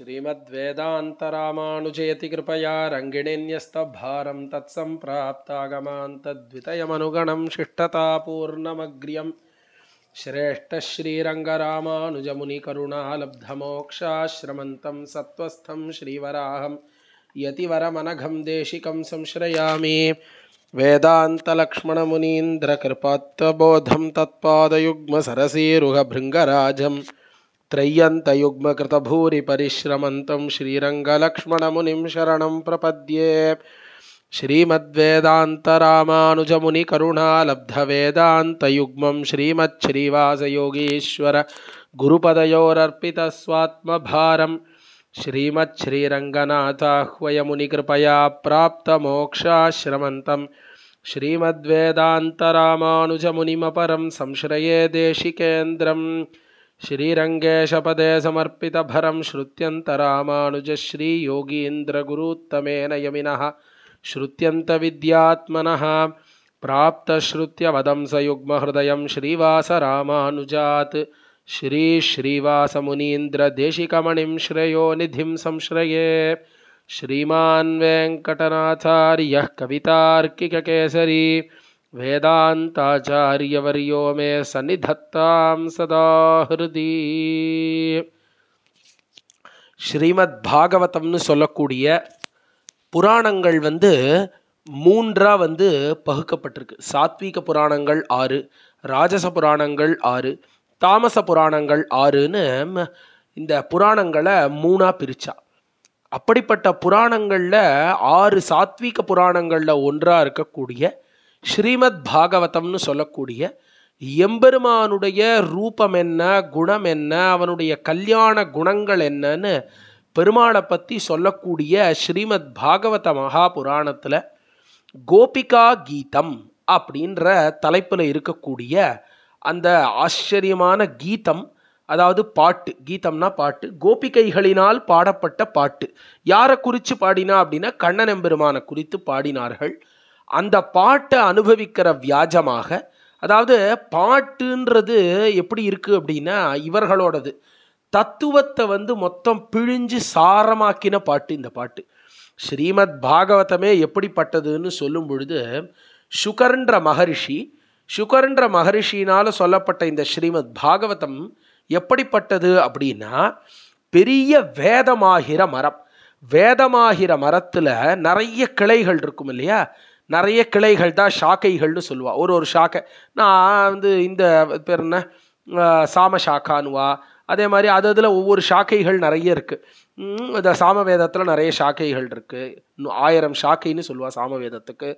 श्रीमद्वेदान्तरामानुजयति कृपया रङ्गिणे तत्सम्प्राप्तागमान्तद्वितयमनुगणं शिष्टतापूर्णमग्र्यं श्रेष्ठश्रीरङ्गरामानुजमुनिकरुणालब्धमोक्षाश्रमन्तं सत्त्वस्थं सत्वस्थं श्रीवराहं यतिवरमनघं देशिकं संश्रयामि वेदान्तलक्ष्मणमुनीन्द्रकृपत्वबोधं तत्पादयुग्मसरसीरुहभृङ्गराजम् त्रय्यन्तयुग्मकृतभूरिपरिश्रमन्तं श्रीरङ्गलक्ष्मणमुनिं शरणं प्रपद्ये श्रीमद्वेदान्तरामानुजमुनिकरुणा लब्धवेदान्तयुग्मं श्रीमच्छ्रीवासयोगीश्वरगुरुपदयोरर्पितस्वात्मभारं श्रीमच्छ्रीरङ्गनाथाह्वयमुनिकृपया प्राप्तमोक्षाश्रमन्तं श्रीमद्वेदान्तरामानुजमुनिमपरं संश्रये देशिकेन्द्रम् श्रीरङ्गेशपदे समर्पितभरं श्रुत्यन्तरामानुज यमिनः श्रुत्यन्तविद्यात्मनः प्राप्तश्रुत्यवदं युग्महृदयं श्रीवासरामानुजात् श्रीश्रीवासमुनीन्द्रदेशिकमणिं निधिं संश्रये वेङ्कटनाथार्यः कवितार्किककेसरी வேதாந்தாச்சாரியவரியோ மே सन्निधत्तां சதா ஹிருதி ஸ்ரீமத் பாகவதம்னு சொல்லக்கூடிய புராணங்கள் வந்து மூன்றாக வந்து பகுக்கப்பட்டிருக்கு சாத்வீக புராணங்கள் ஆறு ராஜச புராணங்கள் ஆறு தாமச புராணங்கள் ஆறுன்னு இந்த புராணங்களை மூணாக பிரித்தா அப்படிப்பட்ட புராணங்களில் ஆறு சாத்வீக புராணங்களில் ஒன்றாக இருக்கக்கூடிய ஸ்ரீமத் பாகவதம்னு சொல்லக்கூடிய எம்பெருமானுடைய ரூபம் என்ன குணம் என்ன அவனுடைய கல்யாண குணங்கள் என்னன்னு பெருமாளை பற்றி சொல்லக்கூடிய ஸ்ரீமத் பாகவத மகாபுராணத்தில் கோபிகா கீதம் அப்படின்ற தலைப்பில் இருக்கக்கூடிய அந்த ஆச்சரியமான கீதம் அதாவது பாட்டு கீதம்னா பாட்டு கோபிகைகளினால் பாடப்பட்ட பாட்டு யாரை குறித்து பாடினா அப்படின்னா கண்ணன் எம்பெருமானை குறித்து பாடினார்கள் அந்த பாட்டை அனுபவிக்கிற வியாஜமாக அதாவது பாட்டுன்றது எப்படி இருக்குது அப்படின்னா இவர்களோடது தத்துவத்தை வந்து மொத்தம் பிழிஞ்சு சாரமாக்கின பாட்டு இந்த பாட்டு ஸ்ரீமத் பாகவதமே எப்படிப்பட்டதுன்னு சொல்லும் பொழுது சுகர்ன்ற மகரிஷி சுகர்ன்ற மகரிஷினால் சொல்லப்பட்ட இந்த ஸ்ரீமத் பாகவதம் எப்படிப்பட்டது அப்படின்னா பெரிய வேதமாகிற மரம் வேதமாகிற மரத்தில் நிறைய கிளைகள் இருக்கும் இல்லையா நிறைய கிளைகள் தான் ஷாக்கைகள்னு சொல்லுவாள் ஒரு ஒரு ஷாக்கை நான் வந்து இந்த பேர் என்ன சாம ஷாக்கானுவா அதே மாதிரி அது அதில் ஒவ்வொரு ஷாக்கைகள் நிறைய இருக்குது இந்த சாமவேதத்தில் நிறைய ஷாக்கைகள் இருக்குது ஆயிரம் ஷாக்கைன்னு சொல்லுவாள் சாமவேதத்துக்கு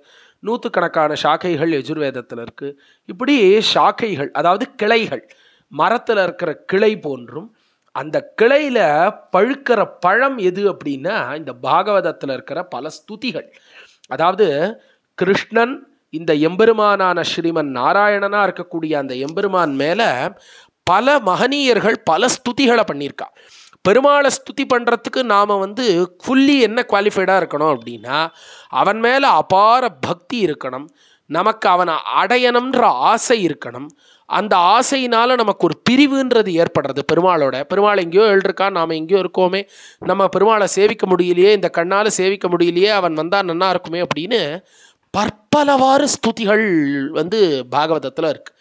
நூற்றுக்கணக்கான ஷாக்கைகள் எஜுர்வேதத்தில் இருக்குது இப்படி ஷாக்கைகள் அதாவது கிளைகள் மரத்தில் இருக்கிற கிளை போன்றும் அந்த கிளையில் பழுக்கிற பழம் எது அப்படின்னா இந்த பாகவதத்தில் இருக்கிற பல ஸ்துதிகள் அதாவது கிருஷ்ணன் இந்த எம்பெருமானான ஸ்ரீமன் நாராயணனாக இருக்கக்கூடிய அந்த எம்பெருமான் மேலே பல மகனீயர்கள் பல ஸ்துதிகளை பண்ணியிருக்கா பெருமாளை ஸ்துதி பண்ணுறதுக்கு நாம் வந்து ஃபுல்லி என்ன குவாலிஃபைடாக இருக்கணும் அப்படின்னா அவன் மேலே அபார பக்தி இருக்கணும் நமக்கு அவனை அடையணுன்ற ஆசை இருக்கணும் அந்த ஆசையினால் நமக்கு ஒரு பிரிவுன்றது ஏற்படுறது பெருமாளோட பெருமாள் எங்கேயோ எழுதிருக்கா நாம் எங்கேயோ இருக்கோமே நம்ம பெருமாளை சேவிக்க முடியலையே இந்த கண்ணால் சேவிக்க முடியலையே அவன் வந்தால் நல்லா இருக்குமே அப்படின்னு பற்பலவாறு ஸ்துதிகள் வந்து பாகவதத்தில் இருக்குது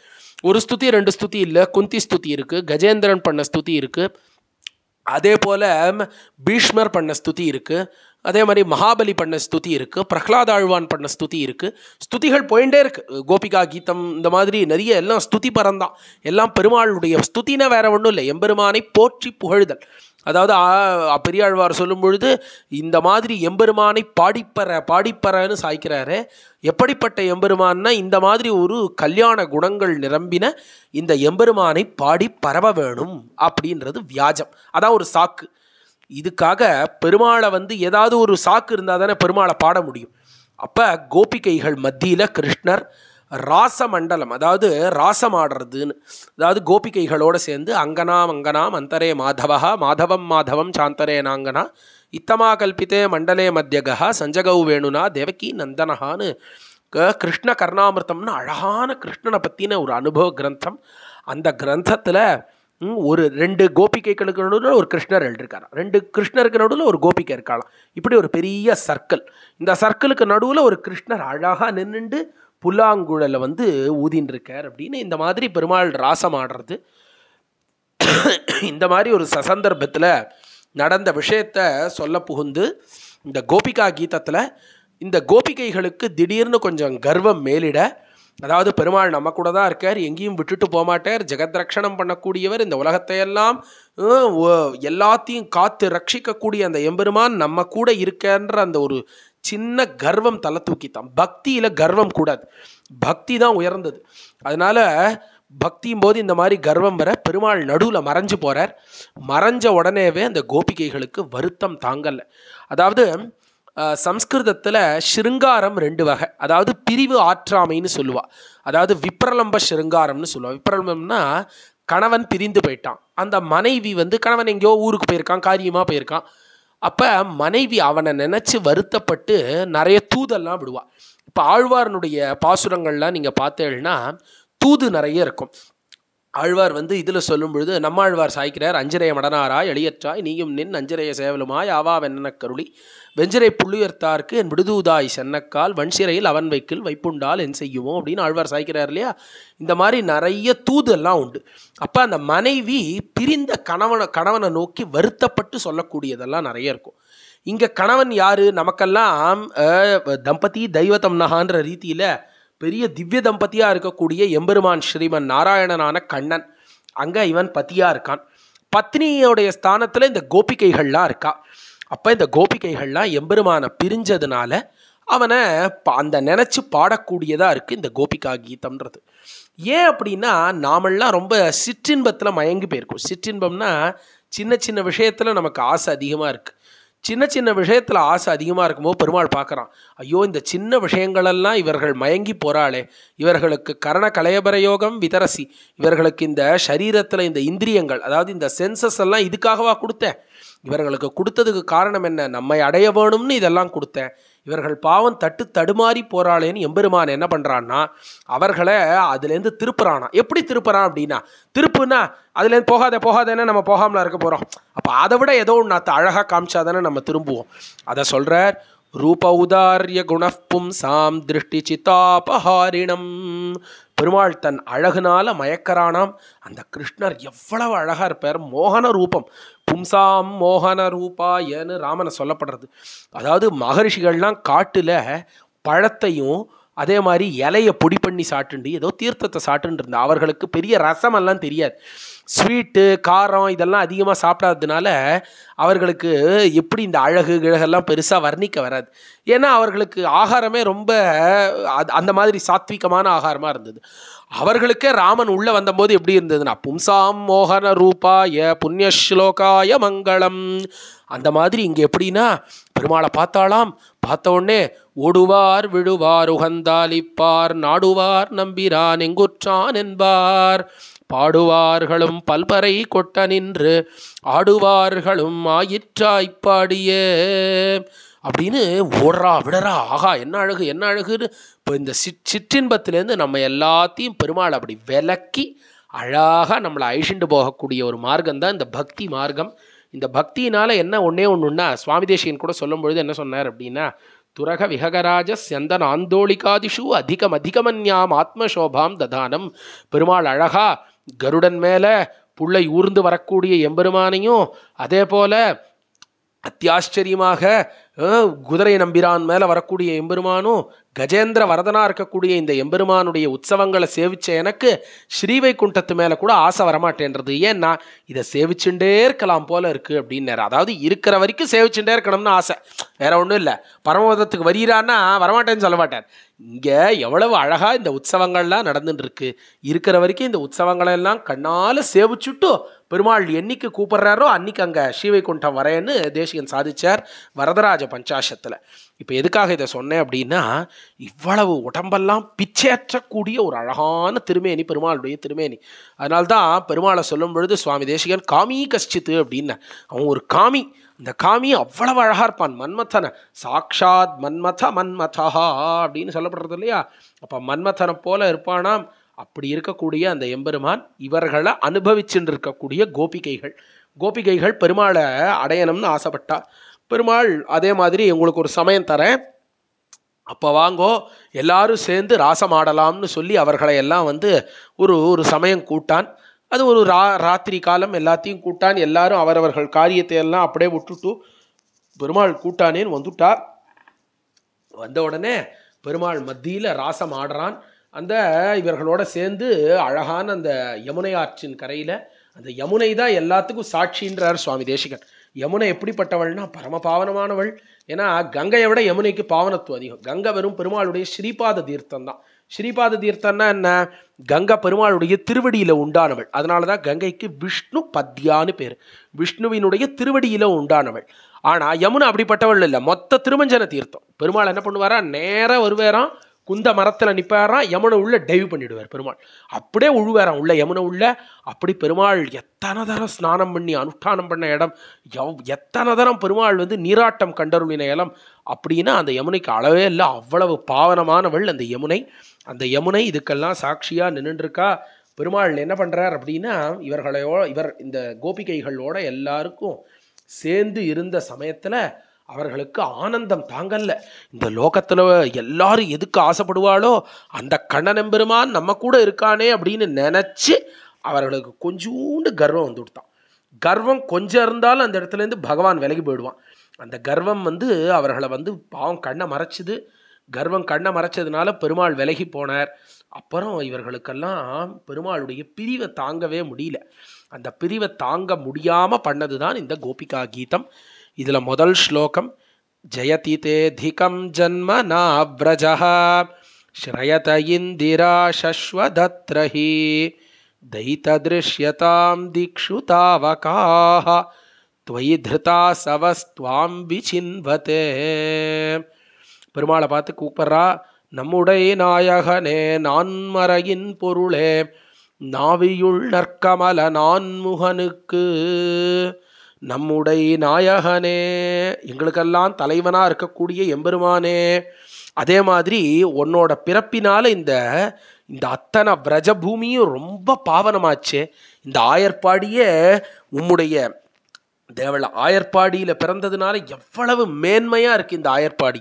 ஒரு ஸ்துதி ரெண்டு ஸ்துதி இல்லை குந்தி ஸ்துதி இருக்குது கஜேந்திரன் பண்ண ஸ்துதி இருக்குது அதே போல் பீஷ்மர் பண்ண ஸ்துதி இருக்குது அதே மாதிரி மகாபலி பண்ண ஸ்துதி இருக்குது ஆழ்வான் பண்ண ஸ்துதி இருக்குது ஸ்துதிகள் போயிட்டே இருக்குது கோபிகா கீதம் இந்த மாதிரி நிறைய எல்லாம் ஸ்துதி பரந்தான் எல்லாம் பெருமாளுடைய ஸ்துதினா வேறு ஒன்றும் இல்லை எம்பெருமானை போற்றி புகழ்தல் அதாவது பெரியாழ்வார் சொல்லும் பொழுது இந்த மாதிரி எம்பெருமானை பாடிப்பற பாடிப்பறன்னு சாய்க்கிறாரு எப்படிப்பட்ட எம்பெருமான்னா இந்த மாதிரி ஒரு கல்யாண குணங்கள் நிரம்பின இந்த எம்பெருமானை பாடி பரவ வேணும் அப்படின்றது வியாஜம் அதான் ஒரு சாக்கு இதுக்காக பெருமாளை வந்து ஏதாவது ஒரு சாக்கு இருந்தால் தானே பெருமாளை பாட முடியும் அப்போ கோபிகைகள் மத்தியில் கிருஷ்ணர் ராசமண்டலம் அதாவது ராசம் ஆடுறதுன்னு அதாவது கோபிகைகளோடு சேர்ந்து அங்கனாம் அங்கனாம் அந்தரே மாதவா மாதவம் மாதவம் சாந்தரே நாங்கனா இத்தமா கல்பித்தே மண்டலே மத்தியகா சஞ்சகவு வேணுனா தேவகி நந்தனஹான்னு கிருஷ்ண கர்ணாமிருத்தம்னு அழகான கிருஷ்ணனை பற்றின ஒரு அனுபவ கிரந்தம் அந்த கிரந்தத்தில் ஒரு ரெண்டு கோபிகைகளுக்கு நடுவில் ஒரு கிருஷ்ணர் எழுதியிருக்காராம் ரெண்டு கிருஷ்ணருக்கு நடுவில் ஒரு கோபிகை இருக்கலாம் இப்படி ஒரு பெரிய சர்க்கிள் இந்த சர்க்கிளுக்கு நடுவில் ஒரு கிருஷ்ணர் அழகாக நின்றுண்டு புல்லாங்குழலை வந்து ஊதின்ருக்கார் அப்படின்னு இந்த மாதிரி பெருமாள் ராசம் ஆடுறது இந்த மாதிரி ஒரு சசந்தர்ப்பத்தில் நடந்த விஷயத்த சொல்ல புகுந்து இந்த கோபிகா கீதத்தில் இந்த கோபிகைகளுக்கு திடீர்னு கொஞ்சம் கர்வம் மேலிட அதாவது பெருமாள் நம்ம கூட தான் இருக்கார் எங்கேயும் விட்டுட்டு போகமாட்டார் ஜெகத்ரக்ஷணம் பண்ணக்கூடியவர் இந்த உலகத்தையெல்லாம் எல்லாத்தையும் காத்து ரட்சிக்கக்கூடிய அந்த எம்பெருமான் நம்ம கூட இருக்கன்ற அந்த ஒரு சின்ன கர்வம் தலை தூக்கித்தான் பக்தியில் கர்வம் கூடாது பக்தி தான் உயர்ந்தது அதனால பக்தியும் போது இந்த மாதிரி கர்வம் வர பெருமாள் நடுவில் மறைஞ்சு போகிறார் மறைஞ்ச உடனேவே அந்த கோபிகைகளுக்கு வருத்தம் தாங்கலை அதாவது சம்ஸ்கிருதத்தில் ஷிருங்காரம் ரெண்டு வகை அதாவது பிரிவு ஆற்றாமைன்னு சொல்லுவாள் அதாவது விப்ரலம்ப ஷிருங்காரம்னு சொல்லுவாள் விப்ரலம்பம்னா கணவன் பிரிந்து போயிட்டான் அந்த மனைவி வந்து கணவன் எங்கேயோ ஊருக்கு போயிருக்கான் காரியமாக போயிருக்கான் அப்போ மனைவி அவனை நினச்சி வருத்தப்பட்டு நிறைய தூதெல்லாம் விடுவாள் இப்போ ஆழ்வாரனுடைய பாசுரங்கள்லாம் நீங்கள் பார்த்தேன்னா தூது நிறைய இருக்கும் ஆழ்வார் வந்து இதில் சொல்லும் பொழுது நம்மாழ்வார் சாய்க்கிறார் அஞ்சரைய மடனாராய் எளியற்றாய் நீயும் நின் அஞ்சரைய சேவலுமாய் ஆவா வெண்ணன கருளி வெஞ்சிரை புள்ளுயர்த்தார்க்கு என் விடுதூதாய் சென்னக்கால் வன்சிறையில் அவன் வைக்கில் வைப்புண்டால் என் செய்யுவோம் அப்படின்னு ஆழ்வார் சாய்க்கிறார் இல்லையா இந்த மாதிரி நிறைய தூதெல்லாம் உண்டு அப்போ அந்த மனைவி பிரிந்த கணவனை கணவனை நோக்கி வருத்தப்பட்டு சொல்லக்கூடியதெல்லாம் நிறைய இருக்கும் இங்கே கணவன் யார் நமக்கெல்லாம் தம்பதி தெய்வத்தம் நகான்ற ரீதியில் பெரிய திவ்ய தம்பதியாக இருக்கக்கூடிய எம்பெருமான் ஸ்ரீமன் நாராயணனான கண்ணன் அங்கே இவன் பத்தியாக இருக்கான் பத்னியோடைய ஸ்தானத்தில் இந்த கோபிகைகள்லாம் இருக்கா அப்போ இந்த கோபிகைகள்லாம் எம்பெருமானை பிரிஞ்சதுனால அவனை அந்த நினச்சி பாடக்கூடியதாக இருக்குது இந்த கோபிகா கீதம்ன்றது ஏன் அப்படின்னா நாமெல்லாம் ரொம்ப சிற்றின்பத்தில் மயங்கி போயிருக்கோம் சிற்றின்பம்னா சின்ன சின்ன விஷயத்தில் நமக்கு ஆசை அதிகமாக இருக்குது சின்ன சின்ன விஷயத்தில் ஆசை அதிகமாக இருக்கும்போது பெருமாள் பார்க்குறான் ஐயோ இந்த சின்ன விஷயங்களெல்லாம் இவர்கள் மயங்கி போகிறாளே இவர்களுக்கு கரண கலையபரயோகம் விதரசி இவர்களுக்கு இந்த சரீரத்தில் இந்த இந்திரியங்கள் அதாவது இந்த சென்சஸ் எல்லாம் இதுக்காகவா கொடுத்தேன் இவர்களுக்கு கொடுத்ததுக்கு காரணம் என்ன நம்மை அடைய வேணும்னு இதெல்லாம் கொடுத்தேன் இவர்கள் பாவம் தட்டு தடுமாறி போகிறாளேன்னு எம்பெருமான் என்ன பண்ணுறான்னா அவர்களை அதுலேருந்து திருப்புறானா எப்படி திருப்புறான் அப்படின்னா திருப்புனா அதுலேருந்து போகாத போகாதேன்னு நம்ம போகாமல இருக்க போகிறோம் அப்போ அதை விட ஏதோ ஒன்று அழகாக காமிச்சா தானே நம்ம திரும்புவோம் அதை சொல்கிறார் ரூப உதாரிய குணப்பும் சாம் திருஷ்டி சித்தாபஹாரிணம் பெருமாள் தன் அழகுனால மயக்கரானாம் அந்த கிருஷ்ணர் எவ்வளவு அழகாக இருப்பார் மோகன ரூபம் பும்சாம் மோகன ஏன்னு ராமனை சொல்லப்படுறது அதாவது மகரிஷிகள்லாம் காட்டில் பழத்தையும் அதே மாதிரி இலையை பொடி பண்ணி சாப்பிட்டுண்டு ஏதோ தீர்த்தத்தை சாப்பிட்டுன்னு இருந்தா அவர்களுக்கு பெரிய ரசமெல்லாம் தெரியாது ஸ்வீட்டு காரம் இதெல்லாம் அதிகமாக சாப்பிடாததுனால அவர்களுக்கு எப்படி இந்த அழகு கிழகெல்லாம் பெருசாக வர்ணிக்க வராது ஏன்னா அவர்களுக்கு ஆகாரமே ரொம்ப அந்த மாதிரி சாத்விகமான ஆகாரமாக இருந்தது அவர்களுக்கே ராமன் உள்ளே வந்தபோது எப்படி இருந்ததுன்னா பும்சாம் மோகன ரூபாய புண்ணிய ஸ்லோகாய மங்களம் அந்த மாதிரி இங்கே எப்படின்னா பெருமாளை பார்த்தாலாம் பார்த்த உடனே ஓடுவார் விழுவார் உகந்தாலிப்பார் நாடுவார் நம்பிரான் எங்குற்றான் என்பார் பாடுவார்களும் பல்பறை கொட்ட நின்று ஆடுவார்களும் ஆயிற்றாய்ப்பாடிய அப்படின்னு ஓடுறா விடறா ஆகா என்ன அழகு என்ன அழகுன்னு இப்போ இந்த சிற் சிற்றின்பத்திலேருந்து நம்ம எல்லாத்தையும் பெருமாள் அப்படி விலக்கி அழகாக நம்மளை அழிச்சுண்டு போகக்கூடிய ஒரு மார்க்கம் தான் இந்த பக்தி மார்க்கம் இந்த பக்தியினால் என்ன ஒன்றே ஒன்றுன்னா சுவாமி தேசியன் கூட சொல்லும்பொழுது என்ன சொன்னார் அப்படின்னா துரக விஹகராஜ செந்தன் ஆந்தோளிகாதிஷு அதிகம் அதிகமன்யாம் ஆத்மசோபாம் ததானம் பெருமாள் அழகா கருடன் மேலே புள்ளை ஊர்ந்து வரக்கூடிய எம்பெருமானையும் அதே போல் அத்தியாச்சரியமாக குதிரை நம்பிரான் மேலே வரக்கூடிய எம்பெருமானும் கஜேந்திர வரதனாக இருக்கக்கூடிய இந்த எம்பெருமானுடைய உற்சவங்களை சேவிச்ச எனக்கு ஸ்ரீவைகுண்டத்து மேலே கூட ஆசை வரமாட்டேன்றது ஏன்னா இதை சேவிச்சுட்டே இருக்கலாம் போல இருக்குது அப்படின்னாரு அதாவது இருக்கிற வரைக்கும் சேவிச்சுட்டே இருக்கணும்னு ஆசை வேற ஒன்றும் இல்லை பரமபதத்துக்கு வருகிறான்னா வரமாட்டேன்னு சொல்ல மாட்டார் இங்கே எவ்வளவு அழகாக இந்த உற்சவங்கள்லாம் நடந்துட்டு இருக்கு இருக்கிற வரைக்கும் இந்த உற்சவங்களெல்லாம் கண்ணால் சேவிச்சுட்டு பெருமாள் என்னைக்கு கூப்பிட்றாரோ அன்னைக்கு அங்கே ஸ்ரீவைகுண்டம் வரேன்னு தேசிகன் சாதிச்சார் வரதராஜ பஞ்சாஷத்தில் இப்போ எதுக்காக இதை சொன்னேன் அப்படின்னா இவ்வளவு உடம்பெல்லாம் பிச்சேற்றக்கூடிய ஒரு அழகான திருமேனி பெருமாளுடைய திருமேனி அதனால்தான் பெருமாளை சொல்லும் பொழுது சுவாமி தேசிகன் காமி கஷ்டித்து அப்படின்னு அவன் ஒரு காமி அந்த காமி அவ்வளவு அழகாக இருப்பான் மன்மத்தனை சாக்ஷாத் மன்மத மன்மதா அப்படின்னு சொல்லப்படுறது இல்லையா அப்போ மன்மத்தனை போல இருப்பானாம் அப்படி இருக்கக்கூடிய அந்த எம்பெருமான் இவர்களை அனுபவிச்சுட்டு இருக்கக்கூடிய கோபிகைகள் கோபிகைகள் பெருமாளை அடையணும்னு ஆசைப்பட்டா பெருமாள் அதே மாதிரி உங்களுக்கு ஒரு சமயம் தரேன் அப்போ வாங்கோ எல்லாரும் சேர்ந்து ராசம் ஆடலாம்னு சொல்லி அவர்களை எல்லாம் வந்து ஒரு ஒரு சமயம் கூட்டான் அது ஒரு ரா ராத்திரி காலம் எல்லாத்தையும் கூட்டான் எல்லாரும் அவரவர்கள் காரியத்தை எல்லாம் அப்படியே விட்டுட்டு பெருமாள் கூட்டானேன்னு வந்துட்டா வந்த உடனே பெருமாள் மத்தியில் ராசம் ஆடுறான் அந்த இவர்களோட சேர்ந்து அழகான அந்த யமுனை ஆற்றின் கரையில் அந்த யமுனை தான் எல்லாத்துக்கும் சாட்சின்றார் சுவாமி தேசிகன் யமுனை எப்படிப்பட்டவள்னா பரம பாவனமானவள் ஏன்னா கங்கையை விட யமுனைக்கு பாவனத்துவம் அதிகம் கங்கை வெறும் பெருமாளுடைய ஸ்ரீபாத தீர்த்தம் தான் ஸ்ரீபாத தீர்த்தம்னா என்ன கங்கை பெருமாளுடைய திருவடியில் உண்டானவள் அதனால தான் கங்கைக்கு விஷ்ணு பத்யான்னு பேர் விஷ்ணுவினுடைய திருவடியில் உண்டானவள் ஆனால் யமுனை அப்படிப்பட்டவள் இல்லை மொத்த திருமஞ்சன தீர்த்தம் பெருமாள் என்ன பண்ணுவாரா நேராக வருவேராம் குந்த மரத்தில் நிற்பாராம் யமுனை உள்ள டைவ் பண்ணிடுவார் பெருமாள் அப்படியே உழுவாராம் உள்ள யமுனை உள்ள அப்படி பெருமாள் எத்தனை தரம் ஸ்நானம் பண்ணி அனுஷ்டானம் பண்ண இடம் எவ் எத்தனை தரம் பெருமாள் வந்து நீராட்டம் கண்டருளின இடம் அப்படின்னா அந்த யமுனைக்கு அளவே இல்லை அவ்வளவு பாவனமானவள் அந்த யமுனை அந்த யமுனை இதுக்கெல்லாம் சாட்சியாக நின்றுருக்கா பெருமாள் என்ன பண்ணுறார் அப்படின்னா இவர்களையோ இவர் இந்த கோபிகைகளோட எல்லாருக்கும் சேர்ந்து இருந்த சமயத்தில் அவர்களுக்கு ஆனந்தம் தாங்கல்ல இந்த லோகத்தில் எல்லாரும் எதுக்கு ஆசைப்படுவாளோ அந்த கண்ணன் பெருமான் நம்ம கூட இருக்கானே அப்படின்னு நினச்சி அவர்களுக்கு கொஞ்சோண்டு கர்வம் வந்து கொடுத்தான் கர்வம் கொஞ்சம் இருந்தாலும் அந்த இடத்துலேருந்து பகவான் விலகி போயிடுவான் அந்த கர்வம் வந்து அவர்களை வந்து பாவம் கண்ணை மறைச்சிது கர்வம் கண்ணை மறைச்சதுனால பெருமாள் விலகி போனார் அப்புறம் இவர்களுக்கெல்லாம் பெருமாளுடைய பிரிவை தாங்கவே முடியல அந்த பிரிவை தாங்க முடியாமல் பண்ணது தான் இந்த கோபிகா கீதம் இதில் முதல் ஸ்லோகம் ஜயதி தேதிகம் ஜன்ம நாவ்ரஜா ஸ்ரயத இந்திரா சஸ்வதத்ரஹி தைத்ததிருஷ்யதாம் திக்ஷு தாவகாः துவயி திருதா சவஸ்துவாம் விசின்வதே பெருமாளை பார்த்து கூப்பிட்றா நம்முடைய நாயகனே நான்மறையின் பொருளே நாவியுள் நற்கமல நான்முகனுக்கு நம்முடைய நாயகனே எங்களுக்கெல்லாம் தலைவனாக இருக்கக்கூடிய எம்பெருமானே அதே மாதிரி உன்னோட பிறப்பினால் இந்த இந்த அத்தனை விரஜ பூமியும் ரொம்ப பாவனமாச்சு இந்த ஆயர்பாடியே உம்முடைய தேவல ஆயர்பாடியில் பிறந்ததுனால எவ்வளவு மேன்மையாக இருக்குது இந்த ஆயர்பாடி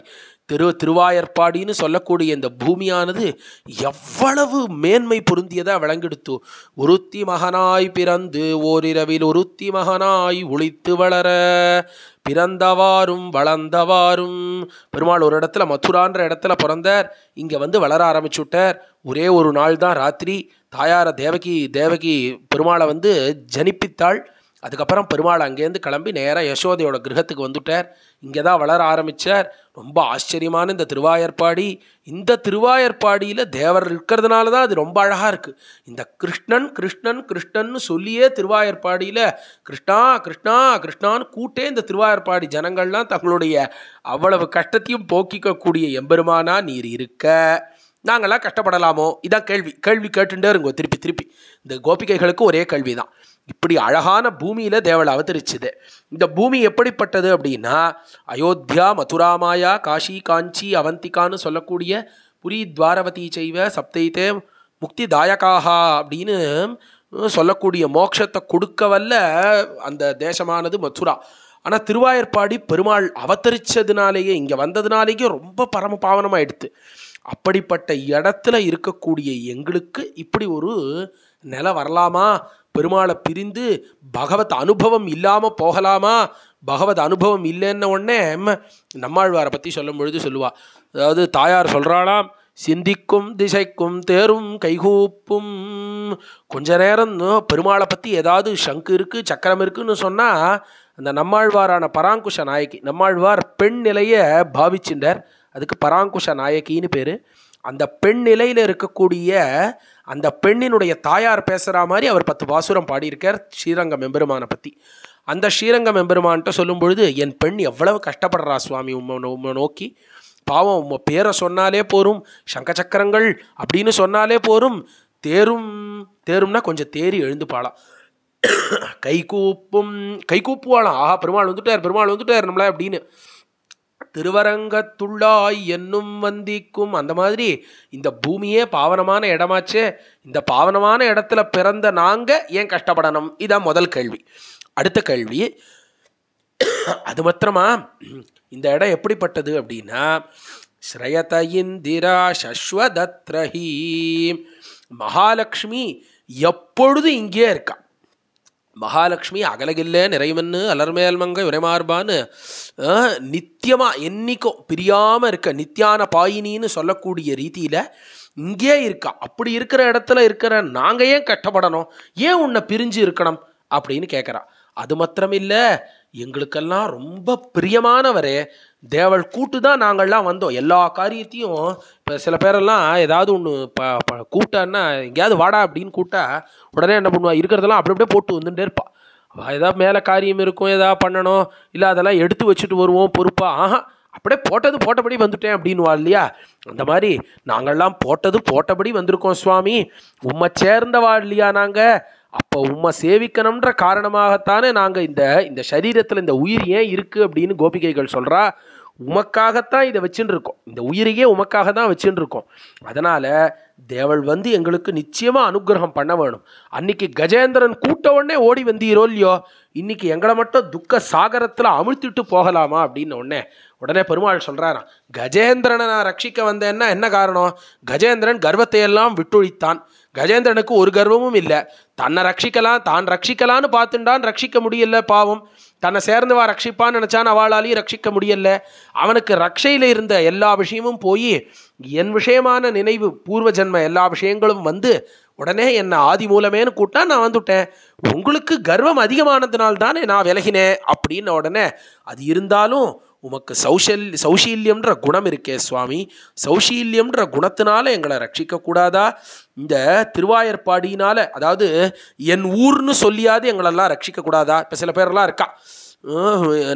திரு திருவாயற்பாடின்னு சொல்லக்கூடிய இந்த பூமியானது எவ்வளவு மேன்மை பொருந்தியதாக விளங்கெடுத்து ஒருத்தி மகனாய் பிறந்து ஓரிரவில் ஒருத்தி மகனாய் ஒழித்து வளர பிறந்தவாறும் வளர்ந்தவாறும் பெருமாள் ஒரு இடத்துல மதுரான்ற இடத்துல பிறந்தார் இங்கே வந்து வளர ஆரம்பிச்சு விட்டார் ஒரே ஒரு நாள் தான் ராத்திரி தாயார தேவகி தேவகி பெருமாளை வந்து ஜனிப்பித்தாள் அதுக்கப்புறம் பெருமாள் அங்கேருந்து கிளம்பி நேராக யசோதையோட கிரகத்துக்கு வந்துட்டார் இங்கே தான் வளர ஆரம்பித்தார் ரொம்ப ஆச்சரியமான இந்த திருவாயற்பாடி இந்த திருவாயற்பாடியில் தேவர் இருக்கிறதுனால தான் அது ரொம்ப அழகாக இருக்குது இந்த கிருஷ்ணன் கிருஷ்ணன் கிருஷ்ணன்னு சொல்லியே திருவாயற்பாடியில் கிருஷ்ணா கிருஷ்ணா கிருஷ்ணான்னு கூட்டே இந்த திருவாயற்பாடி ஜனங்கள்லாம் தங்களுடைய அவ்வளவு கஷ்டத்தையும் போக்கிக்கக்கூடிய எம்பெருமானா நீர் இருக்க நாங்களாம் கஷ்டப்படலாமோ இதான் கேள்வி கேள்வி கேட்டுட்டே இருங்கோ திருப்பி திருப்பி இந்த கோபிகைகளுக்கு ஒரே கேள்வி தான் இப்படி அழகான பூமியில் தேவலை அவதரிச்சுது இந்த பூமி எப்படிப்பட்டது அப்படின்னா அயோத்தியா மதுராமாயா காஷி காஞ்சி அவந்திகான்னு சொல்லக்கூடிய புரி துவாரவதி செய்வ சப்தைத்தே முக்தி தாயகாகா அப்படின்னு சொல்லக்கூடிய மோட்சத்தை கொடுக்க வல்ல அந்த தேசமானது மதுரா ஆனால் திருவாயற்பாடி பெருமாள் அவதரித்ததுனாலேயே இங்கே வந்ததுனாலேயே ரொம்ப பரம பாவனமாக எடுத்து அப்படிப்பட்ட இடத்துல இருக்கக்கூடிய எங்களுக்கு இப்படி ஒரு நில வரலாமா பெருமாளை பிரிந்து பகவத் அனுபவம் இல்லாமல் போகலாமா பகவத் அனுபவம் இல்லைன்ன உடனே நம்மாழ்வாரை பற்றி சொல்லும் பொழுது சொல்லுவா அதாவது தாயார் சொல்கிறாளாம் சிந்திக்கும் திசைக்கும் தேரும் கைகூப்பும் கொஞ்ச நேரம் பெருமாளை பற்றி ஏதாவது சங்கு இருக்குது சக்கரம் இருக்குன்னு சொன்னால் அந்த நம்மாழ்வாரான பராங்குஷ நாயக்கி நம்மாழ்வார் பெண் நிலையை பாவிச்சின்றார் அதுக்கு பராங்குஷ நாயக்கின்னு பேர் அந்த பெண் நிலையில் இருக்கக்கூடிய அந்த பெண்ணினுடைய தாயார் பேசுகிற மாதிரி அவர் பத்து பாசுரம் பாடியிருக்கார் ஸ்ரீரங்க மெம்பெருமானை பற்றி அந்த ஸ்ரீரங்க மெம்பெருமான்ட்ட சொல்லும் பொழுது என் பெண் எவ்வளவு கஷ்டப்படுறா சுவாமி உம்மை உம்மை நோக்கி பாவம் உம்ம பேரை சொன்னாலே போரும் சங்கச்சக்கரங்கள் அப்படின்னு சொன்னாலே போரும் தேரும் தேரும்னா கொஞ்சம் தேறி எழுந்து பாலாம் கை கூப்பும் கை கூப்புவாளாம் ஆஹா பெருமாள் வந்துட்டார் பெருமாள் வந்துட்டார் நம்மளே அப்படின்னு திருவரங்கத்துள்ளாய் என்னும் வந்திக்கும் அந்த மாதிரி இந்த பூமியே பாவனமான இடமாச்சே இந்த பாவனமான இடத்துல பிறந்த நாங்கள் ஏன் கஷ்டப்படணும் இதான் முதல் கேள்வி அடுத்த கேள்வி அது மாத்திரமா இந்த இடம் எப்படிப்பட்டது அப்படின்னா ஸ்ரயத இந்திரா சஸ்வதத்ரஹி மகாலட்சுமி எப்பொழுதும் இங்கே இருக்கா மகாலட்சுமி அகலகில்லே நிறைமன்னு மங்க விரைமார்பான்னு நித்தியமாக என்றைக்கும் பிரியாமல் இருக்க நித்தியான பாயினின்னு சொல்லக்கூடிய ரீதியில் இங்கே இருக்கா அப்படி இருக்கிற இடத்துல இருக்கிற நாங்கள் ஏன் கட்டப்படணும் ஏன் உன்னை பிரிஞ்சு இருக்கணும் அப்படின்னு கேட்குறா அது இல்லை எங்களுக்கெல்லாம் ரொம்ப பிரியமானவரே தேவள் கூட்டு தான் நாங்கள்லாம் வந்தோம் எல்லா காரியத்தையும் இப்போ சில பேரெல்லாம் ஏதாவது ஒன்று ப ப எங்கேயாவது வாடா அப்படின்னு கூப்பிட்டா உடனே என்ன பண்ணுவா இருக்கிறதெல்லாம் அப்படி அப்படியே போட்டு வந்துட்டே இருப்பா ஏதாவது மேலே காரியம் இருக்கும் ஏதாவது பண்ணணும் இல்லை அதெல்லாம் எடுத்து வச்சுட்டு வருவோம் பொறுப்பாக ஆஹா அப்படியே போட்டது போட்டபடி வந்துட்டேன் அப்படின்வா இல்லையா அந்த மாதிரி நாங்கள்லாம் போட்டது போட்டபடி வந்திருக்கோம் சுவாமி உம்மை சேர்ந்தவா இல்லையா நாங்கள் அப்போ உம்மை சேவிக்கணுன்ற காரணமாகத்தானே நாங்கள் இந்த இந்த சரீரத்தில் இந்த உயிர் ஏன் இருக்குது அப்படின்னு கோபிகைகள் சொல்கிறா உமக்காகத்தான் இதை வச்சுன்னு இருக்கோம் இந்த உயிரையே உமக்காக தான் வச்சுன்னு இருக்கோம் அதனால் தேவள் வந்து எங்களுக்கு நிச்சயமாக அனுகிரகம் பண்ண வேணும் அன்னைக்கு கஜேந்திரன் கூட்ட உடனே ஓடி வந்தீரோ இல்லையோ இன்னைக்கு எங்களை மட்டும் துக்க சாகரத்தில் அமிழ்த்திட்டு போகலாமா அப்படின்னு உடனே உடனே பெருமாள் சொல்கிறாராம் கஜேந்திரனை நான் ரட்சிக்க வந்தேன்னா என்ன காரணம் கஜேந்திரன் கர்வத்தையெல்லாம் விட்டுழித்தான் கஜேந்திரனுக்கு ஒரு கர்வமும் இல்லை தன்னை ரட்சிக்கலாம் தான் ரட்சிக்கலான்னு பார்த்துண்டான் ரட்சிக்க முடியல பாவம் தன்னை சேர்ந்தவா ரட்சிப்பான்னு நினச்சான் அவளாலையும் ரட்சிக்க முடியல அவனுக்கு ரக்ஷையில் இருந்த எல்லா விஷயமும் போய் என் விஷயமான நினைவு பூர்வ ஜென்ம எல்லா விஷயங்களும் வந்து உடனே என்னை ஆதி மூலமேனு கூட்டா நான் வந்துட்டேன் உங்களுக்கு கர்வம் அதிகமானதுனால்தானே நான் விலகினேன் அப்படின்ன உடனே அது இருந்தாலும் உமக்கு சௌஷல் சௌஷீல்யம்ன்ற குணம் இருக்கே சுவாமி சௌஷீல்யம்ன்ற குணத்தினால எங்களை ரட்சிக்கக்கூடாதா இந்த திருவாயற்பாடியினால் அதாவது என் ஊர்னு சொல்லியாவது எங்களெல்லாம் ரட்சிக்கக்கூடாதா இப்போ சில பேரெல்லாம் இருக்கா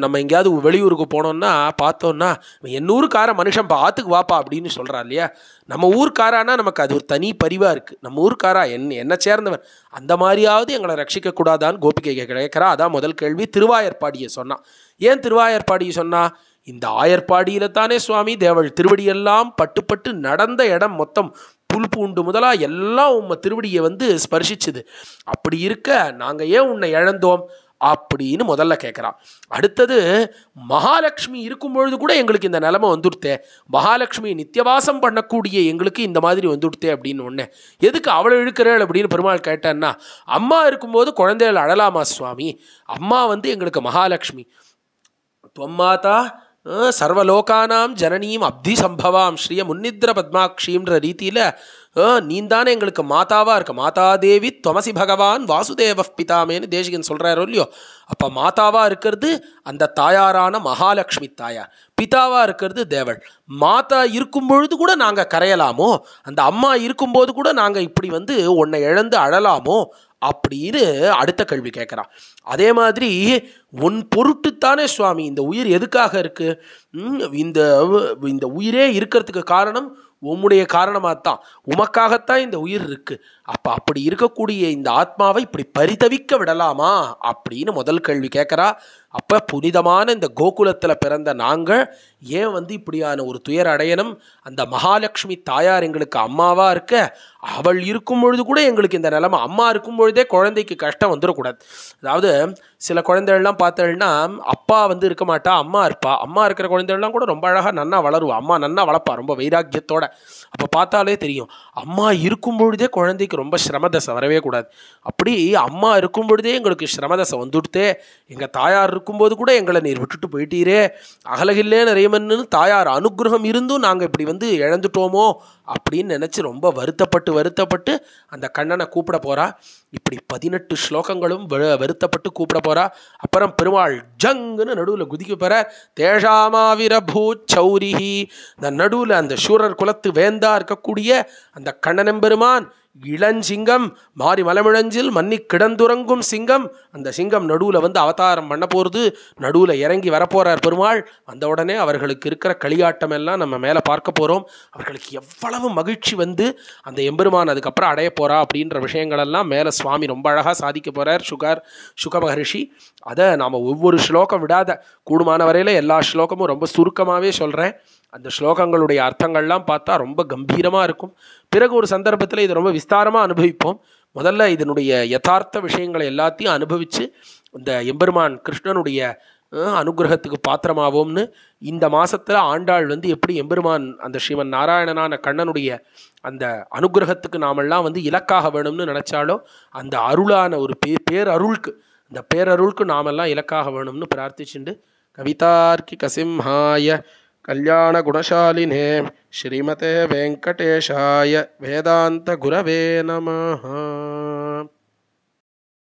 நம்ம எங்கேயாவது வெளியூருக்கு போனோம்னா பார்த்தோன்னா என் ஊருக்கார மனுஷன் பார்த்துக்கு வாப்பா அப்படின்னு சொல்கிறா இல்லையா நம்ம ஊருக்காரானா நமக்கு அது ஒரு தனி பரிவாக இருக்குது நம்ம ஊருக்காரா என் என்னை சேர்ந்தவன் அந்த மாதிரியாவது எங்களை ரட்சிக்கக்கூடாதான்னு கோபிகை கிடைக்கிறா அதான் முதல் கேள்வி திருவாயற்பாடியை சொன்னான் ஏன் திருவாயற்பாடியை சொன்னால் இந்த ஆயர்பாடியில் தானே சுவாமி தேவள் திருவடியெல்லாம் பட்டுப்பட்டு நடந்த இடம் மொத்தம் புல் பூண்டு முதலாக எல்லாம் உம்ம திருவடியை வந்து ஸ்பர்ஷிச்சுது அப்படி இருக்க நாங்கள் ஏன் உன்னை இழந்தோம் அப்படின்னு முதல்ல கேட்குறான் அடுத்தது மகாலட்சுமி இருக்கும் பொழுது கூட எங்களுக்கு இந்த நிலமை வந்துடுத்தே மகாலட்சுமி நித்தியவாசம் பண்ணக்கூடிய எங்களுக்கு இந்த மாதிரி வந்துடுத்தே அப்படின்னு ஒன்று எதுக்கு அவளை இழுக்கிறாள் அப்படின்னு பெருமாள் கேட்டேன்னா அம்மா இருக்கும்போது குழந்தைகள் அழலாமா சுவாமி அம்மா வந்து எங்களுக்கு மகாலட்சுமி தொம்மாதா சர்வலோகானாம் ஜனனியும் அப்தி சம்பவாம் ஸ்ரீய முன்னித்ர பத்மாட்சின்ற ரீதியில் நீ தானே எங்களுக்கு மாதாவாக இருக்க மாதாதேவி துமசி பகவான் வாசுதேவ பிதாமேன்னு தேசிகன் சொல்கிறாரோ இல்லையோ அப்போ மாதாவாக இருக்கிறது அந்த தாயாரான மகாலட்சுமி தாயார் பிதாவாக இருக்கிறது தேவள் மாதா இருக்கும் பொழுது கூட நாங்கள் கரையலாமோ அந்த அம்மா இருக்கும்போது கூட நாங்கள் இப்படி வந்து உன்னை இழந்து அழலாமோ அப்படின்னு அடுத்த கேள்வி கேட்குறான் அதே மாதிரி உன் பொருட்டுத்தானே சுவாமி இந்த உயிர் எதுக்காக இருக்குது இந்த இந்த உயிரே இருக்கிறதுக்கு காரணம் உம்முடைய காரணமாகத்தான் உமக்காகத்தான் இந்த உயிர் இருக்குது அப்போ அப்படி இருக்கக்கூடிய இந்த ஆத்மாவை இப்படி பரிதவிக்க விடலாமா அப்படின்னு முதல் கேள்வி கேட்குறா அப்போ புனிதமான இந்த கோகுலத்தில் பிறந்த நாங்கள் ஏன் வந்து இப்படியான ஒரு துயர் அடையணும் அந்த மகாலட்சுமி தாயார் எங்களுக்கு அம்மாவாக இருக்க அவள் இருக்கும் பொழுது கூட எங்களுக்கு இந்த நிலமை அம்மா இருக்கும் பொழுதே குழந்தைக்கு கஷ்டம் வந்துடக்கூடாது அதாவது சில குழந்தைகள்லாம் பார்த்தேன்னா அப்பா வந்து இருக்க மாட்டா அம்மா இருப்பா அம்மா இருக்கிற குழந்தைகள்லாம் கூட ரொம்ப அழகாக நன்னா வளருவா அம்மா நன்னா வளர்ப்பா ரொம்ப வைராக்கியத்தோட அப்போ பார்த்தாலே தெரியும் அம்மா இருக்கும் பொழுதே குழந்தைக்கு ரொம்ப சிரமதசை வரவே கூடாது அப்படி அம்மா இருக்கும் பொழுதே எங்களுக்கு சிரமதசை வந்துடுத்தே எங்கள் தாயார் இருக்கும்போது கூட எங்களை நீர் விட்டுட்டு போயிட்டீரே அகலகில்லே நிறையமன்னு தாயார் அனுகிரகம் இருந்தும் நாங்கள் இப்படி வந்து இழந்துட்டோமோ அப்படின்னு நினச்சி ரொம்ப வருத்தப்பட்டு வருத்தப்பட்டு அந்த கண்ணனை கூப்பிட போகிறா இப்படி பதினெட்டு ஸ்லோகங்களும் வருத்தப்பட்டு கூப்பிட போகிறா அப்புறம் பெருமாள் ஜங்குன்னு நடுவில் குதிக்க போகிற தேஷாமாவிரபூ சௌரிஹி இந்த நடுவில் அந்த சூரர் குலத்து வேந்தா இருக்கக்கூடிய அந்த கண்ணனம்பெருமான் இளஞ்சிங்கம் மாறி மலமிழஞ்சில் மன்னி கிடந்துறங்கும் சிங்கம் அந்த சிங்கம் நடுவில் வந்து அவதாரம் பண்ண போகிறது நடுவில் இறங்கி வரப்போகிறார் பெருமாள் அந்த உடனே அவர்களுக்கு இருக்கிற களியாட்டம் எல்லாம் நம்ம மேலே பார்க்க போகிறோம் அவர்களுக்கு எவ்வளவு மகிழ்ச்சி வந்து அந்த எம்பெருமான் அதுக்கப்புறம் அடைய போகிறா அப்படின்ற விஷயங்களெல்லாம் மேலே சுவாமி ரொம்ப அழகாக சாதிக்க போகிறார் சுகர் சுக மகரிஷி அதை நாம் ஒவ்வொரு ஸ்லோகம் விடாத கூடுமான வரையில் எல்லா ஸ்லோகமும் ரொம்ப சுருக்கமாகவே சொல்கிறேன் அந்த ஸ்லோகங்களுடைய அர்த்தங்கள்லாம் பார்த்தா ரொம்ப கம்பீரமாக இருக்கும் பிறகு ஒரு சந்தர்ப்பத்தில் இதை ரொம்ப விஸ்தாரமாக அனுபவிப்போம் முதல்ல இதனுடைய யதார்த்த விஷயங்களை எல்லாத்தையும் அனுபவித்து இந்த எம்பெருமான் கிருஷ்ணனுடைய அனுகிரகத்துக்கு பாத்திரமாவோம்னு இந்த மாதத்தில் ஆண்டாள் வந்து எப்படி எம்பெருமான் அந்த ஸ்ரீமன் நாராயணனான கண்ணனுடைய அந்த அனுகிரகத்துக்கு நாமெல்லாம் வந்து இலக்காக வேணும்னு நினச்சாலோ அந்த அருளான ஒரு பே பேரருளுக்கு அந்த பேரருளுக்கு நாமெல்லாம் இலக்காக வேணும்னு பிரார்த்திச்சுண்டு கவிதார்க்கி கசிம்ஹாய कल्याणगुणशालिने श्रीमते वेङ्कटेशाय वेदान्तगुरवे नमः